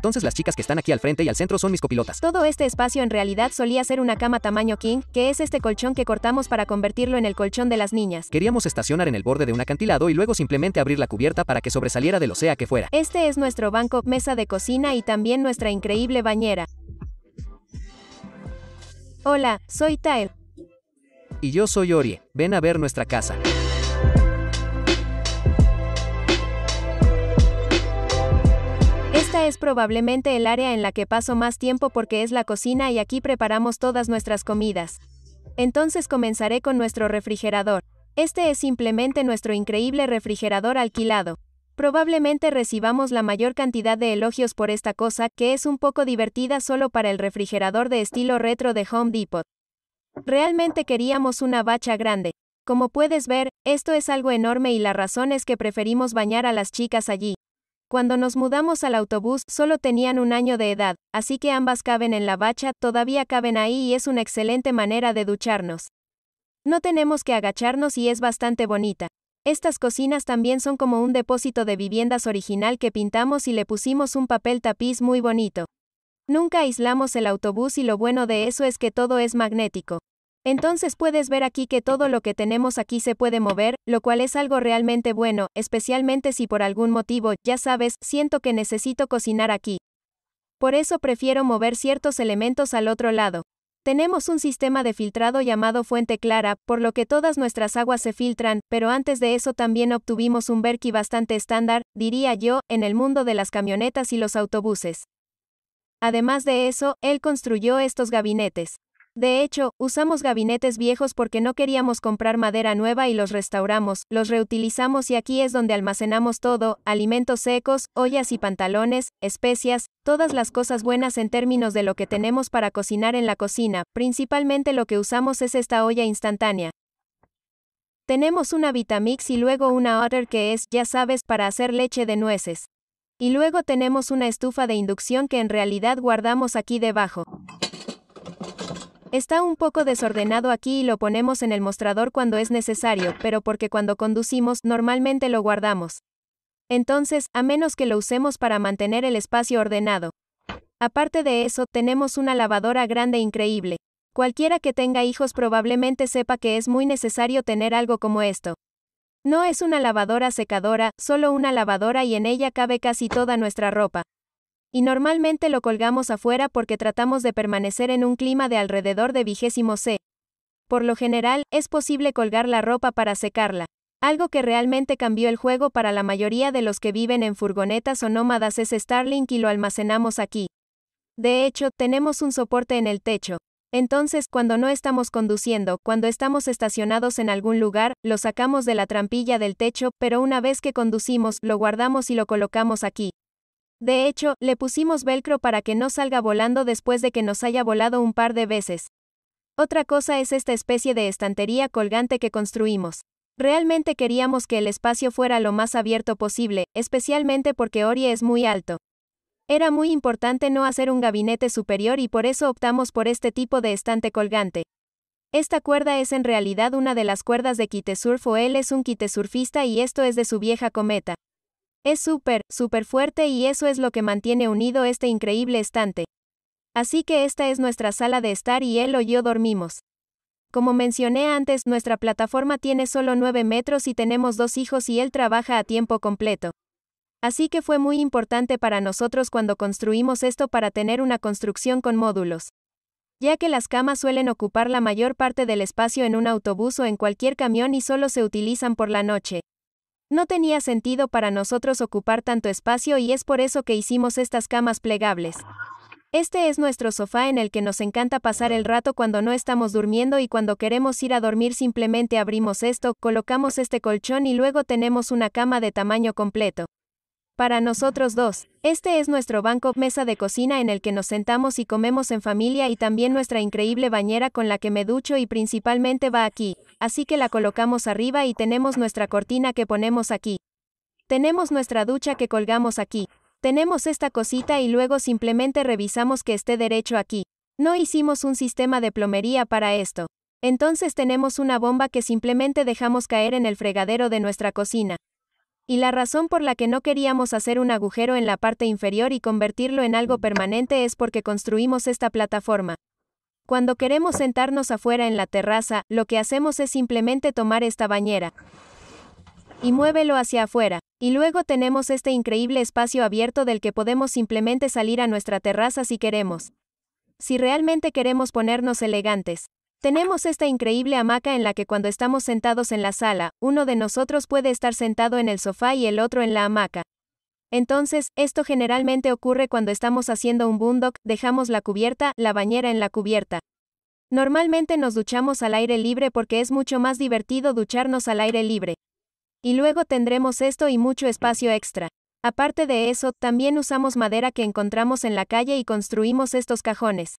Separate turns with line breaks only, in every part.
Entonces las chicas que están aquí al frente y al centro son mis copilotas.
Todo este espacio en realidad solía ser una cama tamaño king, que es este colchón que cortamos para convertirlo en el colchón de las niñas.
Queríamos estacionar en el borde de un acantilado y luego simplemente abrir la cubierta para que sobresaliera del sea que fuera.
Este es nuestro banco, mesa de cocina y también nuestra increíble bañera. Hola, soy Tael.
Y yo soy Ori, Ven a ver nuestra casa.
es probablemente el área en la que paso más tiempo porque es la cocina y aquí preparamos todas nuestras comidas. Entonces comenzaré con nuestro refrigerador. Este es simplemente nuestro increíble refrigerador alquilado. Probablemente recibamos la mayor cantidad de elogios por esta cosa, que es un poco divertida solo para el refrigerador de estilo retro de Home Depot. Realmente queríamos una bacha grande. Como puedes ver, esto es algo enorme y la razón es que preferimos bañar a las chicas allí. Cuando nos mudamos al autobús, solo tenían un año de edad, así que ambas caben en la bacha, todavía caben ahí y es una excelente manera de ducharnos. No tenemos que agacharnos y es bastante bonita. Estas cocinas también son como un depósito de viviendas original que pintamos y le pusimos un papel tapiz muy bonito. Nunca aislamos el autobús y lo bueno de eso es que todo es magnético. Entonces puedes ver aquí que todo lo que tenemos aquí se puede mover, lo cual es algo realmente bueno, especialmente si por algún motivo, ya sabes, siento que necesito cocinar aquí. Por eso prefiero mover ciertos elementos al otro lado. Tenemos un sistema de filtrado llamado fuente clara, por lo que todas nuestras aguas se filtran, pero antes de eso también obtuvimos un Berkey bastante estándar, diría yo, en el mundo de las camionetas y los autobuses. Además de eso, él construyó estos gabinetes. De hecho, usamos gabinetes viejos porque no queríamos comprar madera nueva y los restauramos, los reutilizamos y aquí es donde almacenamos todo, alimentos secos, ollas y pantalones, especias, todas las cosas buenas en términos de lo que tenemos para cocinar en la cocina, principalmente lo que usamos es esta olla instantánea. Tenemos una Vitamix y luego una Otter que es, ya sabes, para hacer leche de nueces. Y luego tenemos una estufa de inducción que en realidad guardamos aquí debajo. Está un poco desordenado aquí y lo ponemos en el mostrador cuando es necesario, pero porque cuando conducimos normalmente lo guardamos. Entonces, a menos que lo usemos para mantener el espacio ordenado. Aparte de eso, tenemos una lavadora grande e increíble. Cualquiera que tenga hijos probablemente sepa que es muy necesario tener algo como esto. No es una lavadora secadora, solo una lavadora y en ella cabe casi toda nuestra ropa. Y normalmente lo colgamos afuera porque tratamos de permanecer en un clima de alrededor de vigésimo C. Por lo general, es posible colgar la ropa para secarla. Algo que realmente cambió el juego para la mayoría de los que viven en furgonetas o nómadas es Starlink y lo almacenamos aquí. De hecho, tenemos un soporte en el techo. Entonces, cuando no estamos conduciendo, cuando estamos estacionados en algún lugar, lo sacamos de la trampilla del techo, pero una vez que conducimos, lo guardamos y lo colocamos aquí. De hecho, le pusimos velcro para que no salga volando después de que nos haya volado un par de veces. Otra cosa es esta especie de estantería colgante que construimos. Realmente queríamos que el espacio fuera lo más abierto posible, especialmente porque Ori es muy alto. Era muy importante no hacer un gabinete superior y por eso optamos por este tipo de estante colgante. Esta cuerda es en realidad una de las cuerdas de Kitesurf o él es un kitesurfista y esto es de su vieja cometa. Es súper, súper fuerte y eso es lo que mantiene unido este increíble estante. Así que esta es nuestra sala de estar y él o yo dormimos. Como mencioné antes, nuestra plataforma tiene solo 9 metros y tenemos dos hijos y él trabaja a tiempo completo. Así que fue muy importante para nosotros cuando construimos esto para tener una construcción con módulos. Ya que las camas suelen ocupar la mayor parte del espacio en un autobús o en cualquier camión y solo se utilizan por la noche. No tenía sentido para nosotros ocupar tanto espacio y es por eso que hicimos estas camas plegables. Este es nuestro sofá en el que nos encanta pasar el rato cuando no estamos durmiendo y cuando queremos ir a dormir simplemente abrimos esto, colocamos este colchón y luego tenemos una cama de tamaño completo. Para nosotros dos, este es nuestro banco, mesa de cocina en el que nos sentamos y comemos en familia y también nuestra increíble bañera con la que me ducho y principalmente va aquí, así que la colocamos arriba y tenemos nuestra cortina que ponemos aquí. Tenemos nuestra ducha que colgamos aquí. Tenemos esta cosita y luego simplemente revisamos que esté derecho aquí. No hicimos un sistema de plomería para esto. Entonces tenemos una bomba que simplemente dejamos caer en el fregadero de nuestra cocina y la razón por la que no queríamos hacer un agujero en la parte inferior y convertirlo en algo permanente es porque construimos esta plataforma. Cuando queremos sentarnos afuera en la terraza, lo que hacemos es simplemente tomar esta bañera y muévelo hacia afuera, y luego tenemos este increíble espacio abierto del que podemos simplemente salir a nuestra terraza si queremos. Si realmente queremos ponernos elegantes, tenemos esta increíble hamaca en la que cuando estamos sentados en la sala, uno de nosotros puede estar sentado en el sofá y el otro en la hamaca. Entonces, esto generalmente ocurre cuando estamos haciendo un boondock, dejamos la cubierta, la bañera en la cubierta. Normalmente nos duchamos al aire libre porque es mucho más divertido ducharnos al aire libre. Y luego tendremos esto y mucho espacio extra. Aparte de eso, también usamos madera que encontramos en la calle y construimos estos cajones.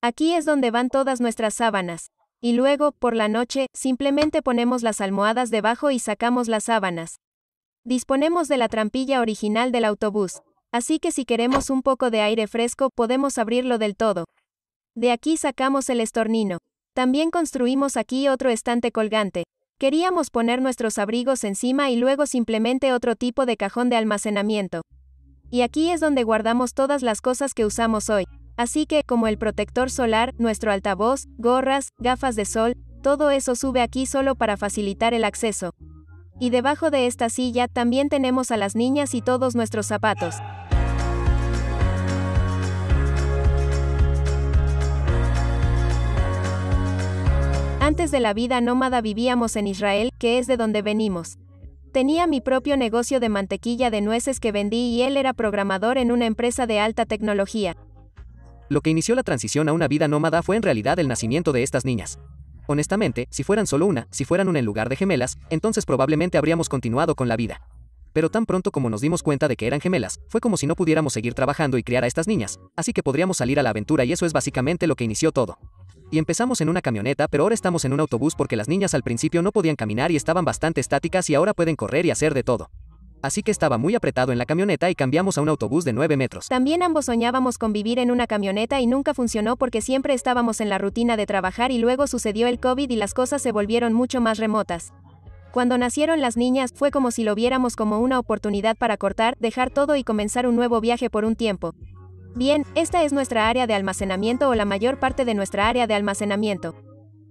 Aquí es donde van todas nuestras sábanas. Y luego, por la noche, simplemente ponemos las almohadas debajo y sacamos las sábanas. Disponemos de la trampilla original del autobús, así que si queremos un poco de aire fresco podemos abrirlo del todo. De aquí sacamos el estornino. También construimos aquí otro estante colgante. Queríamos poner nuestros abrigos encima y luego simplemente otro tipo de cajón de almacenamiento. Y aquí es donde guardamos todas las cosas que usamos hoy. Así que, como el protector solar, nuestro altavoz, gorras, gafas de sol, todo eso sube aquí solo para facilitar el acceso. Y debajo de esta silla también tenemos a las niñas y todos nuestros zapatos. Antes de la vida nómada vivíamos en Israel, que es de donde venimos. Tenía mi propio negocio de mantequilla de nueces que vendí y él era programador en una empresa de alta tecnología.
Lo que inició la transición a una vida nómada fue en realidad el nacimiento de estas niñas. Honestamente, si fueran solo una, si fueran una en lugar de gemelas, entonces probablemente habríamos continuado con la vida. Pero tan pronto como nos dimos cuenta de que eran gemelas, fue como si no pudiéramos seguir trabajando y criar a estas niñas, así que podríamos salir a la aventura y eso es básicamente lo que inició todo. Y empezamos en una camioneta, pero ahora estamos en un autobús porque las niñas al principio no podían caminar y estaban bastante estáticas y ahora pueden correr y hacer de todo así que estaba muy apretado en la camioneta y cambiamos a un autobús de 9 metros.
También ambos soñábamos con vivir en una camioneta y nunca funcionó porque siempre estábamos en la rutina de trabajar y luego sucedió el COVID y las cosas se volvieron mucho más remotas. Cuando nacieron las niñas, fue como si lo viéramos como una oportunidad para cortar, dejar todo y comenzar un nuevo viaje por un tiempo. Bien, esta es nuestra área de almacenamiento o la mayor parte de nuestra área de almacenamiento.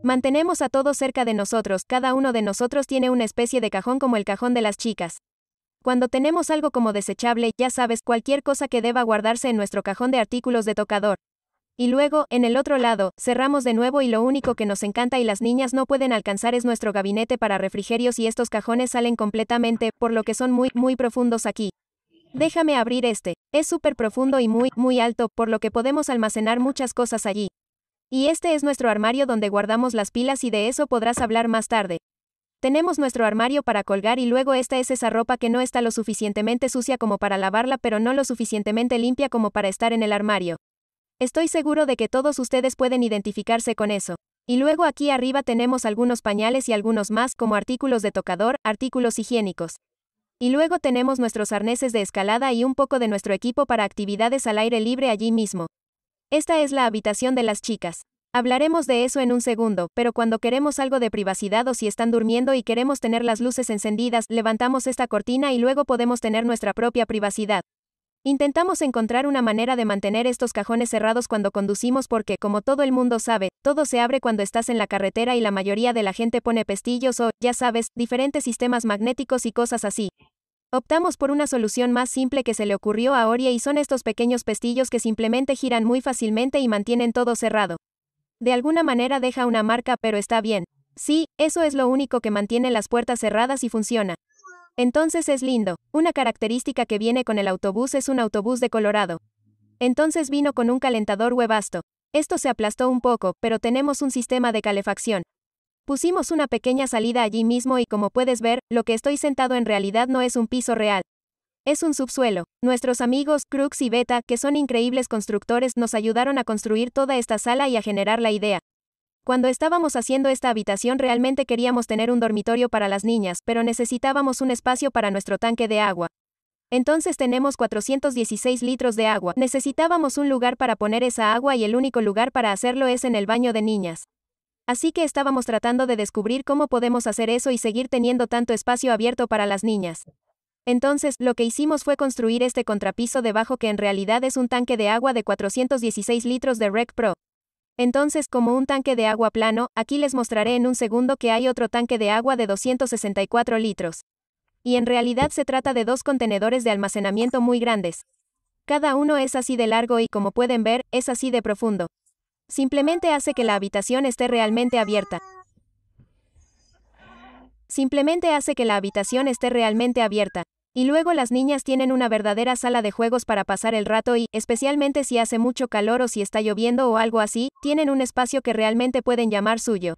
Mantenemos a todos cerca de nosotros, cada uno de nosotros tiene una especie de cajón como el cajón de las chicas. Cuando tenemos algo como desechable, ya sabes, cualquier cosa que deba guardarse en nuestro cajón de artículos de tocador. Y luego, en el otro lado, cerramos de nuevo y lo único que nos encanta y las niñas no pueden alcanzar es nuestro gabinete para refrigerios y estos cajones salen completamente, por lo que son muy, muy profundos aquí. Déjame abrir este. Es súper profundo y muy, muy alto, por lo que podemos almacenar muchas cosas allí. Y este es nuestro armario donde guardamos las pilas y de eso podrás hablar más tarde. Tenemos nuestro armario para colgar y luego esta es esa ropa que no está lo suficientemente sucia como para lavarla pero no lo suficientemente limpia como para estar en el armario. Estoy seguro de que todos ustedes pueden identificarse con eso. Y luego aquí arriba tenemos algunos pañales y algunos más como artículos de tocador, artículos higiénicos. Y luego tenemos nuestros arneses de escalada y un poco de nuestro equipo para actividades al aire libre allí mismo. Esta es la habitación de las chicas. Hablaremos de eso en un segundo, pero cuando queremos algo de privacidad o si están durmiendo y queremos tener las luces encendidas, levantamos esta cortina y luego podemos tener nuestra propia privacidad. Intentamos encontrar una manera de mantener estos cajones cerrados cuando conducimos porque, como todo el mundo sabe, todo se abre cuando estás en la carretera y la mayoría de la gente pone pestillos o, ya sabes, diferentes sistemas magnéticos y cosas así. Optamos por una solución más simple que se le ocurrió a Orie y son estos pequeños pestillos que simplemente giran muy fácilmente y mantienen todo cerrado. De alguna manera deja una marca, pero está bien. Sí, eso es lo único que mantiene las puertas cerradas y funciona. Entonces es lindo. Una característica que viene con el autobús es un autobús de Colorado. Entonces vino con un calentador huevasto. Esto se aplastó un poco, pero tenemos un sistema de calefacción. Pusimos una pequeña salida allí mismo y como puedes ver, lo que estoy sentado en realidad no es un piso real, es un subsuelo. Nuestros amigos, Crux y Beta, que son increíbles constructores, nos ayudaron a construir toda esta sala y a generar la idea. Cuando estábamos haciendo esta habitación realmente queríamos tener un dormitorio para las niñas, pero necesitábamos un espacio para nuestro tanque de agua. Entonces tenemos 416 litros de agua. Necesitábamos un lugar para poner esa agua y el único lugar para hacerlo es en el baño de niñas. Así que estábamos tratando de descubrir cómo podemos hacer eso y seguir teniendo tanto espacio abierto para las niñas. Entonces, lo que hicimos fue construir este contrapiso debajo que en realidad es un tanque de agua de 416 litros de Rec Pro. Entonces, como un tanque de agua plano, aquí les mostraré en un segundo que hay otro tanque de agua de 264 litros. Y en realidad se trata de dos contenedores de almacenamiento muy grandes. Cada uno es así de largo y como pueden ver, es así de profundo. Simplemente hace que la habitación esté realmente abierta. Simplemente hace que la habitación esté realmente abierta. Y luego las niñas tienen una verdadera sala de juegos para pasar el rato y, especialmente si hace mucho calor o si está lloviendo o algo así, tienen un espacio que realmente pueden llamar suyo.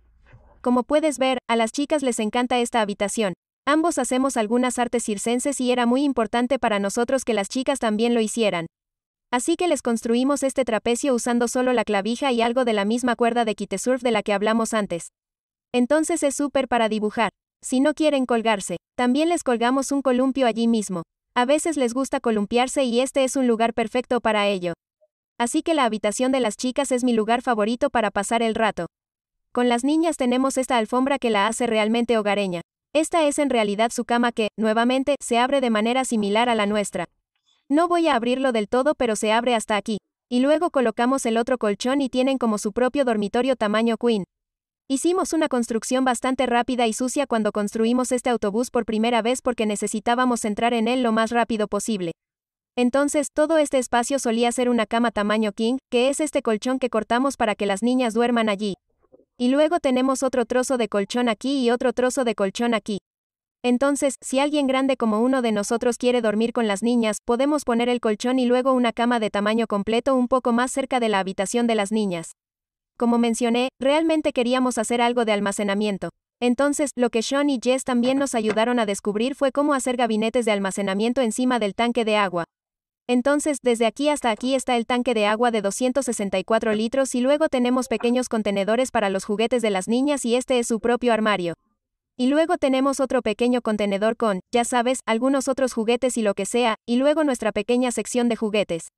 Como puedes ver, a las chicas les encanta esta habitación. Ambos hacemos algunas artes circenses y era muy importante para nosotros que las chicas también lo hicieran. Así que les construimos este trapecio usando solo la clavija y algo de la misma cuerda de kitesurf de la que hablamos antes. Entonces es súper para dibujar. Si no quieren colgarse, también les colgamos un columpio allí mismo. A veces les gusta columpiarse y este es un lugar perfecto para ello. Así que la habitación de las chicas es mi lugar favorito para pasar el rato. Con las niñas tenemos esta alfombra que la hace realmente hogareña. Esta es en realidad su cama que, nuevamente, se abre de manera similar a la nuestra. No voy a abrirlo del todo pero se abre hasta aquí. Y luego colocamos el otro colchón y tienen como su propio dormitorio tamaño queen. Hicimos una construcción bastante rápida y sucia cuando construimos este autobús por primera vez porque necesitábamos entrar en él lo más rápido posible. Entonces, todo este espacio solía ser una cama tamaño king, que es este colchón que cortamos para que las niñas duerman allí. Y luego tenemos otro trozo de colchón aquí y otro trozo de colchón aquí. Entonces, si alguien grande como uno de nosotros quiere dormir con las niñas, podemos poner el colchón y luego una cama de tamaño completo un poco más cerca de la habitación de las niñas. Como mencioné, realmente queríamos hacer algo de almacenamiento. Entonces, lo que Sean y Jess también nos ayudaron a descubrir fue cómo hacer gabinetes de almacenamiento encima del tanque de agua. Entonces, desde aquí hasta aquí está el tanque de agua de 264 litros y luego tenemos pequeños contenedores para los juguetes de las niñas y este es su propio armario. Y luego tenemos otro pequeño contenedor con, ya sabes, algunos otros juguetes y lo que sea, y luego nuestra pequeña sección de juguetes.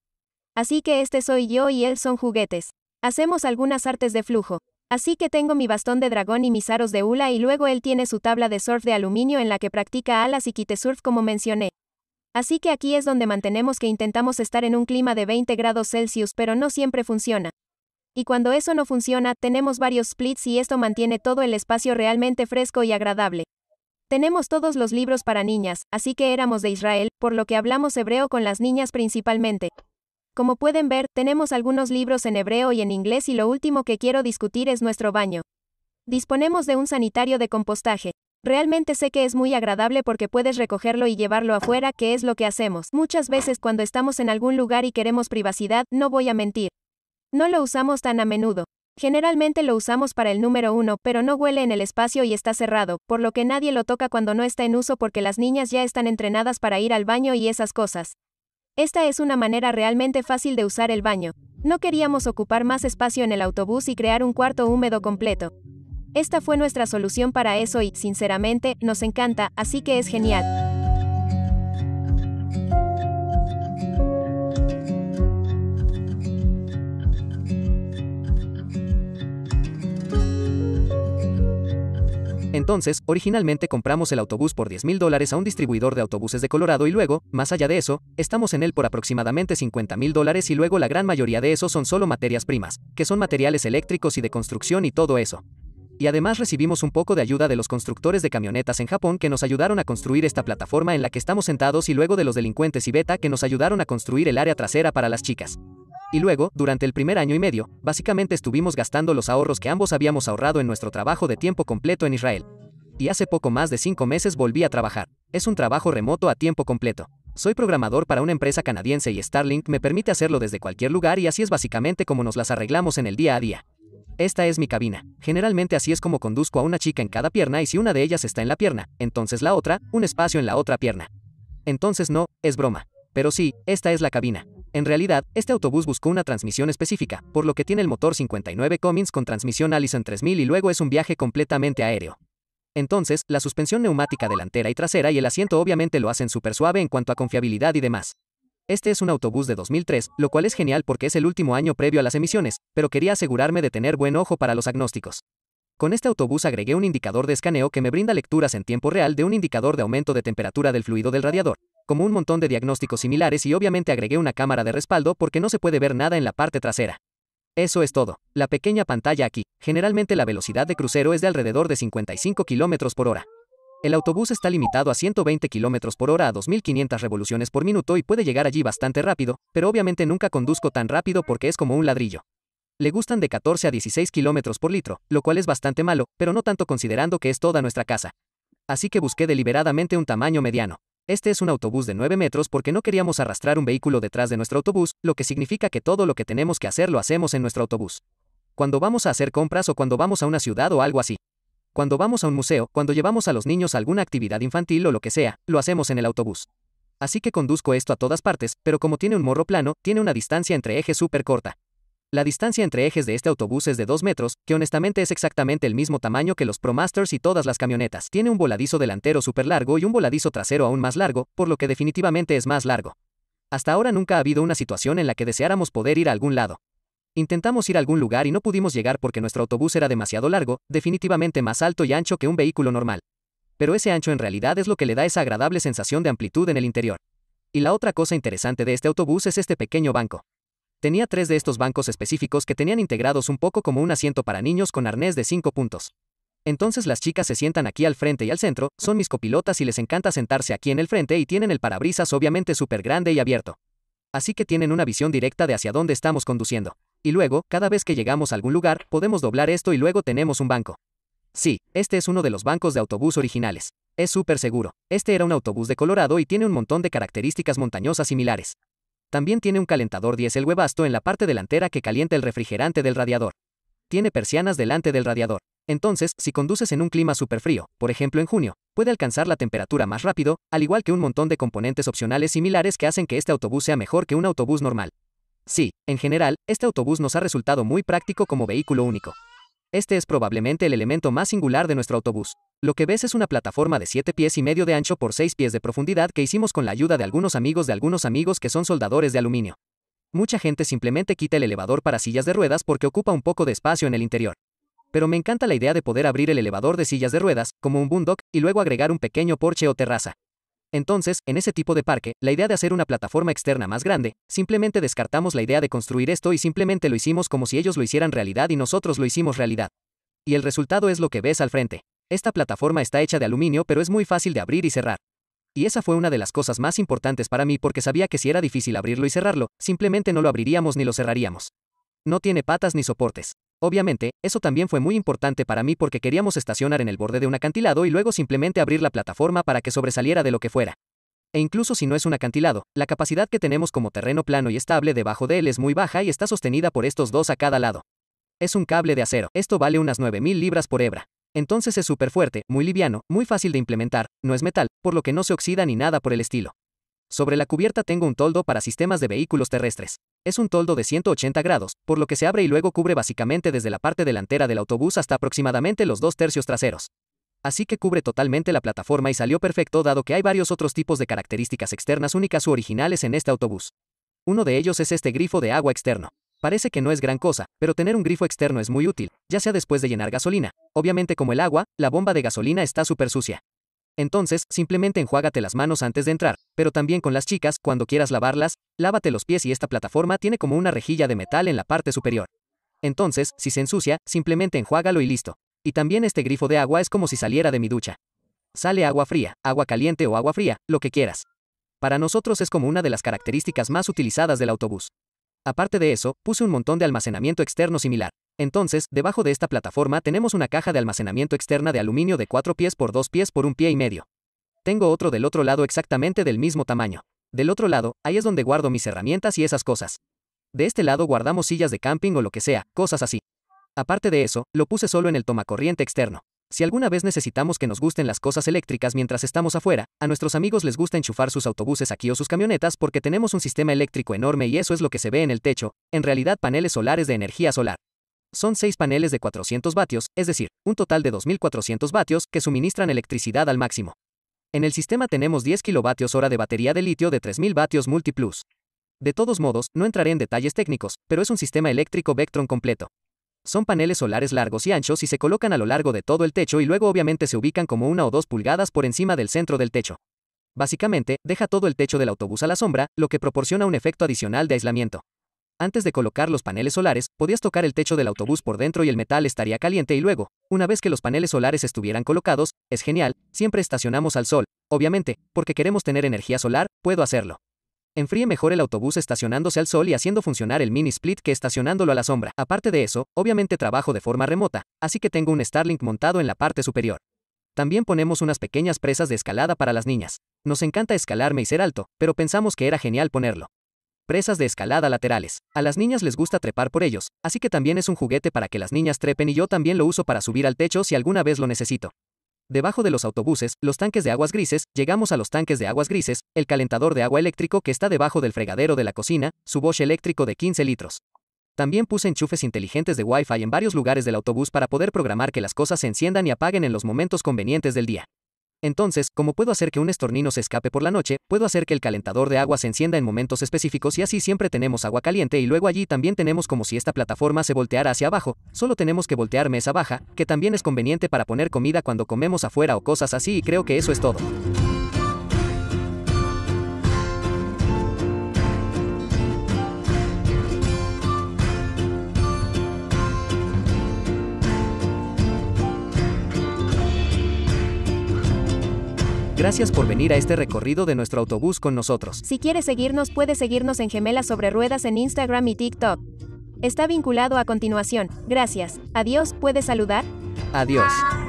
Así que este soy yo y él son juguetes. Hacemos algunas artes de flujo. Así que tengo mi bastón de dragón y mis aros de hula y luego él tiene su tabla de surf de aluminio en la que practica alas y surf, como mencioné. Así que aquí es donde mantenemos que intentamos estar en un clima de 20 grados Celsius pero no siempre funciona. Y cuando eso no funciona, tenemos varios splits y esto mantiene todo el espacio realmente fresco y agradable. Tenemos todos los libros para niñas, así que éramos de Israel, por lo que hablamos hebreo con las niñas principalmente. Como pueden ver, tenemos algunos libros en hebreo y en inglés y lo último que quiero discutir es nuestro baño. Disponemos de un sanitario de compostaje. Realmente sé que es muy agradable porque puedes recogerlo y llevarlo afuera, que es lo que hacemos. Muchas veces cuando estamos en algún lugar y queremos privacidad, no voy a mentir. No lo usamos tan a menudo. Generalmente lo usamos para el número uno, pero no huele en el espacio y está cerrado, por lo que nadie lo toca cuando no está en uso porque las niñas ya están entrenadas para ir al baño y esas cosas. Esta es una manera realmente fácil de usar el baño. No queríamos ocupar más espacio en el autobús y crear un cuarto húmedo completo. Esta fue nuestra solución para eso y, sinceramente, nos encanta, así que es genial.
Entonces, originalmente compramos el autobús por 10 mil dólares a un distribuidor de autobuses de Colorado y luego, más allá de eso, estamos en él por aproximadamente 50 mil dólares y luego la gran mayoría de eso son solo materias primas, que son materiales eléctricos y de construcción y todo eso y además recibimos un poco de ayuda de los constructores de camionetas en Japón que nos ayudaron a construir esta plataforma en la que estamos sentados y luego de los delincuentes y beta que nos ayudaron a construir el área trasera para las chicas. Y luego, durante el primer año y medio, básicamente estuvimos gastando los ahorros que ambos habíamos ahorrado en nuestro trabajo de tiempo completo en Israel. Y hace poco más de cinco meses volví a trabajar. Es un trabajo remoto a tiempo completo. Soy programador para una empresa canadiense y Starlink me permite hacerlo desde cualquier lugar y así es básicamente como nos las arreglamos en el día a día. Esta es mi cabina. Generalmente así es como conduzco a una chica en cada pierna y si una de ellas está en la pierna, entonces la otra, un espacio en la otra pierna. Entonces no, es broma. Pero sí, esta es la cabina. En realidad, este autobús buscó una transmisión específica, por lo que tiene el motor 59 Cummins con transmisión Allison 3000 y luego es un viaje completamente aéreo. Entonces, la suspensión neumática delantera y trasera y el asiento obviamente lo hacen súper suave en cuanto a confiabilidad y demás. Este es un autobús de 2003, lo cual es genial porque es el último año previo a las emisiones, pero quería asegurarme de tener buen ojo para los agnósticos. Con este autobús agregué un indicador de escaneo que me brinda lecturas en tiempo real de un indicador de aumento de temperatura del fluido del radiador, como un montón de diagnósticos similares y obviamente agregué una cámara de respaldo porque no se puede ver nada en la parte trasera. Eso es todo. La pequeña pantalla aquí, generalmente la velocidad de crucero es de alrededor de 55 km por hora. El autobús está limitado a 120 km por hora a 2500 revoluciones por minuto y puede llegar allí bastante rápido, pero obviamente nunca conduzco tan rápido porque es como un ladrillo. Le gustan de 14 a 16 km por litro, lo cual es bastante malo, pero no tanto considerando que es toda nuestra casa. Así que busqué deliberadamente un tamaño mediano. Este es un autobús de 9 metros porque no queríamos arrastrar un vehículo detrás de nuestro autobús, lo que significa que todo lo que tenemos que hacer lo hacemos en nuestro autobús. Cuando vamos a hacer compras o cuando vamos a una ciudad o algo así. Cuando vamos a un museo, cuando llevamos a los niños a alguna actividad infantil o lo que sea, lo hacemos en el autobús. Así que conduzco esto a todas partes, pero como tiene un morro plano, tiene una distancia entre ejes súper corta. La distancia entre ejes de este autobús es de 2 metros, que honestamente es exactamente el mismo tamaño que los ProMasters y todas las camionetas. Tiene un voladizo delantero súper largo y un voladizo trasero aún más largo, por lo que definitivamente es más largo. Hasta ahora nunca ha habido una situación en la que deseáramos poder ir a algún lado. Intentamos ir a algún lugar y no pudimos llegar porque nuestro autobús era demasiado largo, definitivamente más alto y ancho que un vehículo normal. Pero ese ancho en realidad es lo que le da esa agradable sensación de amplitud en el interior. Y la otra cosa interesante de este autobús es este pequeño banco. Tenía tres de estos bancos específicos que tenían integrados un poco como un asiento para niños con arnés de cinco puntos. Entonces las chicas se sientan aquí al frente y al centro, son mis copilotas y les encanta sentarse aquí en el frente y tienen el parabrisas obviamente súper grande y abierto. Así que tienen una visión directa de hacia dónde estamos conduciendo. Y luego, cada vez que llegamos a algún lugar, podemos doblar esto y luego tenemos un banco. Sí, este es uno de los bancos de autobús originales. Es súper seguro. Este era un autobús de Colorado y tiene un montón de características montañosas similares. También tiene un calentador diesel huevasto en la parte delantera que calienta el refrigerante del radiador. Tiene persianas delante del radiador. Entonces, si conduces en un clima frío, por ejemplo en junio, puede alcanzar la temperatura más rápido, al igual que un montón de componentes opcionales similares que hacen que este autobús sea mejor que un autobús normal. Sí, en general, este autobús nos ha resultado muy práctico como vehículo único. Este es probablemente el elemento más singular de nuestro autobús. Lo que ves es una plataforma de 7 pies y medio de ancho por 6 pies de profundidad que hicimos con la ayuda de algunos amigos de algunos amigos que son soldadores de aluminio. Mucha gente simplemente quita el elevador para sillas de ruedas porque ocupa un poco de espacio en el interior. Pero me encanta la idea de poder abrir el elevador de sillas de ruedas, como un boondock, y luego agregar un pequeño porche o terraza. Entonces, en ese tipo de parque, la idea de hacer una plataforma externa más grande, simplemente descartamos la idea de construir esto y simplemente lo hicimos como si ellos lo hicieran realidad y nosotros lo hicimos realidad. Y el resultado es lo que ves al frente. Esta plataforma está hecha de aluminio pero es muy fácil de abrir y cerrar. Y esa fue una de las cosas más importantes para mí porque sabía que si era difícil abrirlo y cerrarlo, simplemente no lo abriríamos ni lo cerraríamos. No tiene patas ni soportes. Obviamente, eso también fue muy importante para mí porque queríamos estacionar en el borde de un acantilado y luego simplemente abrir la plataforma para que sobresaliera de lo que fuera. E incluso si no es un acantilado, la capacidad que tenemos como terreno plano y estable debajo de él es muy baja y está sostenida por estos dos a cada lado. Es un cable de acero, esto vale unas 9.000 libras por hebra. Entonces es súper fuerte, muy liviano, muy fácil de implementar, no es metal, por lo que no se oxida ni nada por el estilo. Sobre la cubierta tengo un toldo para sistemas de vehículos terrestres. Es un toldo de 180 grados, por lo que se abre y luego cubre básicamente desde la parte delantera del autobús hasta aproximadamente los dos tercios traseros. Así que cubre totalmente la plataforma y salió perfecto dado que hay varios otros tipos de características externas únicas u originales en este autobús. Uno de ellos es este grifo de agua externo. Parece que no es gran cosa, pero tener un grifo externo es muy útil, ya sea después de llenar gasolina. Obviamente como el agua, la bomba de gasolina está súper sucia. Entonces, simplemente enjuágate las manos antes de entrar, pero también con las chicas, cuando quieras lavarlas, Lávate los pies y esta plataforma tiene como una rejilla de metal en la parte superior. Entonces, si se ensucia, simplemente enjuágalo y listo. Y también este grifo de agua es como si saliera de mi ducha. Sale agua fría, agua caliente o agua fría, lo que quieras. Para nosotros es como una de las características más utilizadas del autobús. Aparte de eso, puse un montón de almacenamiento externo similar. Entonces, debajo de esta plataforma tenemos una caja de almacenamiento externa de aluminio de 4 pies por 2 pies por un pie y medio. Tengo otro del otro lado exactamente del mismo tamaño. Del otro lado, ahí es donde guardo mis herramientas y esas cosas. De este lado guardamos sillas de camping o lo que sea, cosas así. Aparte de eso, lo puse solo en el tomacorriente externo. Si alguna vez necesitamos que nos gusten las cosas eléctricas mientras estamos afuera, a nuestros amigos les gusta enchufar sus autobuses aquí o sus camionetas porque tenemos un sistema eléctrico enorme y eso es lo que se ve en el techo, en realidad paneles solares de energía solar. Son seis paneles de 400 vatios, es decir, un total de 2.400 vatios, que suministran electricidad al máximo. En el sistema tenemos 10 kWh de batería de litio de 3000 vatios multiplus. De todos modos, no entraré en detalles técnicos, pero es un sistema eléctrico Vectron completo. Son paneles solares largos y anchos y se colocan a lo largo de todo el techo y luego obviamente se ubican como una o dos pulgadas por encima del centro del techo. Básicamente, deja todo el techo del autobús a la sombra, lo que proporciona un efecto adicional de aislamiento. Antes de colocar los paneles solares, podías tocar el techo del autobús por dentro y el metal estaría caliente y luego, una vez que los paneles solares estuvieran colocados, es genial, siempre estacionamos al sol, obviamente, porque queremos tener energía solar, puedo hacerlo. Enfríe mejor el autobús estacionándose al sol y haciendo funcionar el mini split que estacionándolo a la sombra. Aparte de eso, obviamente trabajo de forma remota, así que tengo un Starlink montado en la parte superior. También ponemos unas pequeñas presas de escalada para las niñas. Nos encanta escalarme y ser alto, pero pensamos que era genial ponerlo presas de escalada laterales. A las niñas les gusta trepar por ellos, así que también es un juguete para que las niñas trepen y yo también lo uso para subir al techo si alguna vez lo necesito. Debajo de los autobuses, los tanques de aguas grises, llegamos a los tanques de aguas grises, el calentador de agua eléctrico que está debajo del fregadero de la cocina, su Bosch eléctrico de 15 litros. También puse enchufes inteligentes de Wi-Fi en varios lugares del autobús para poder programar que las cosas se enciendan y apaguen en los momentos convenientes del día. Entonces, como puedo hacer que un estornino se escape por la noche, puedo hacer que el calentador de agua se encienda en momentos específicos y así siempre tenemos agua caliente y luego allí también tenemos como si esta plataforma se volteara hacia abajo, solo tenemos que voltear mesa baja, que también es conveniente para poner comida cuando comemos afuera o cosas así y creo que eso es todo. Gracias por venir a este recorrido de nuestro autobús con nosotros.
Si quieres seguirnos, puedes seguirnos en Gemelas sobre Ruedas en Instagram y TikTok. Está vinculado a continuación. Gracias. Adiós, ¿puedes saludar?
Adiós.